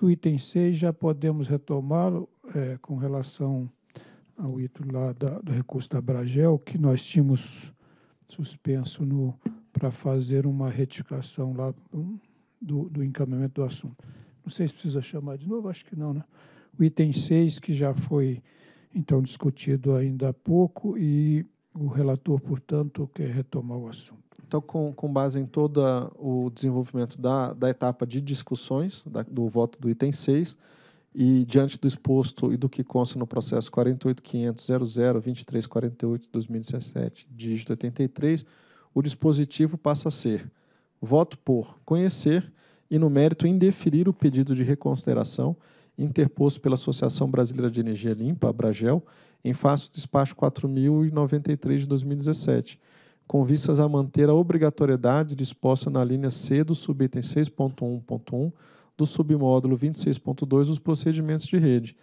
que o item 6 já podemos retomá-lo é, com relação ao item lá da, do recurso da Bragel, que nós tínhamos suspenso para fazer uma retificação lá do, do encaminhamento do assunto. Não sei se precisa chamar de novo, acho que não, né? O item 6, que já foi, então, discutido ainda há pouco, e o relator, portanto, quer retomar o assunto. Então, com, com base em todo o desenvolvimento da, da etapa de discussões da, do voto do item 6 e diante do exposto e do que consta no processo 48.500.00.2348.2017, dígito 83, o dispositivo passa a ser voto por conhecer e, no mérito, indeferir o pedido de reconsideração interposto pela Associação Brasileira de Energia Limpa, Abragel, em face do despacho 4093 de 2017, com vistas a manter a obrigatoriedade disposta na linha C do subitem 6.1.1 do submódulo 26.2 dos procedimentos de rede.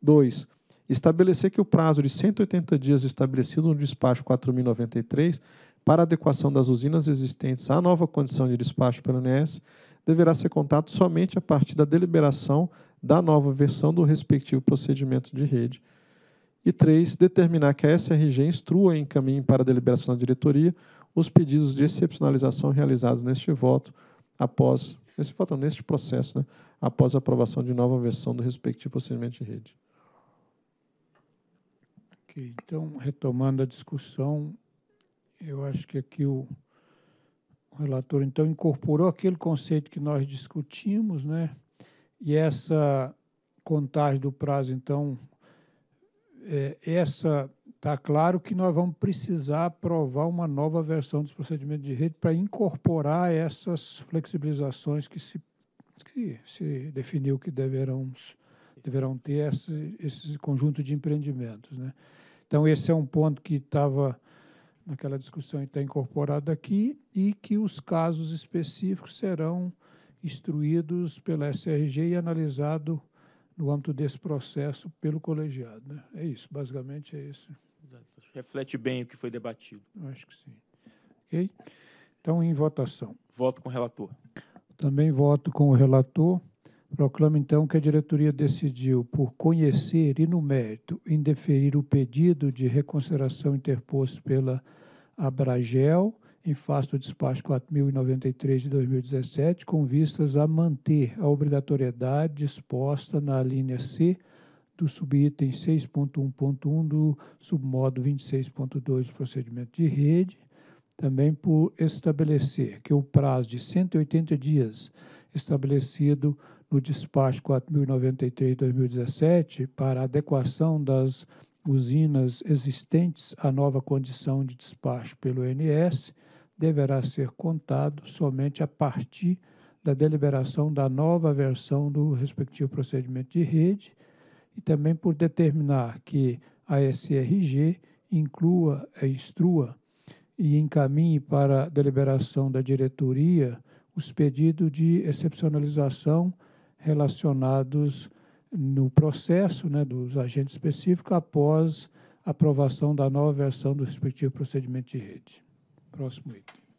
2. Estabelecer que o prazo de 180 dias estabelecido no despacho 4093 para adequação das usinas existentes à nova condição de despacho pelo NES deverá ser contado somente a partir da deliberação da nova versão do respectivo procedimento de rede. E três, determinar que a SRG instrua e encaminhe para a deliberação da diretoria os pedidos de excepcionalização realizados neste voto após nesse voto neste processo, né, após a aprovação de nova versão do respectivo procedimento de rede. Ok, então retomando a discussão, eu acho que aqui o, o relator então incorporou aquele conceito que nós discutimos, né? E essa contagem do prazo então é, essa está claro que nós vamos precisar aprovar uma nova versão dos procedimentos de rede para incorporar essas flexibilizações que se, que se definiu que deverão, deverão ter esse, esse conjunto de empreendimentos. Né? Então, esse é um ponto que estava naquela discussão e está incorporado aqui, e que os casos específicos serão instruídos pela SRG e analisado no âmbito desse processo pelo colegiado. Né? É isso, basicamente é isso. Exato. Reflete bem o que foi debatido. Acho que sim. Ok? Então, em votação. Voto com o relator. Também voto com o relator. Proclamo, então, que a diretoria decidiu, por conhecer e no mérito, indeferir o pedido de reconsideração interposto pela Abragel em face do despacho 4093 de 2017, com vistas a manter a obrigatoriedade disposta na linha C do subitem 6.1.1 do submodo 26.2 do procedimento de rede, também por estabelecer que o prazo de 180 dias estabelecido no despacho 4093 de 2017 para adequação das usinas existentes à nova condição de despacho pelo INS deverá ser contado somente a partir da deliberação da nova versão do respectivo procedimento de rede e também por determinar que a SRG inclua, eh, instrua e encaminhe para a deliberação da diretoria os pedidos de excepcionalização relacionados no processo né, dos agentes específicos após aprovação da nova versão do respectivo procedimento de rede. Próximo item.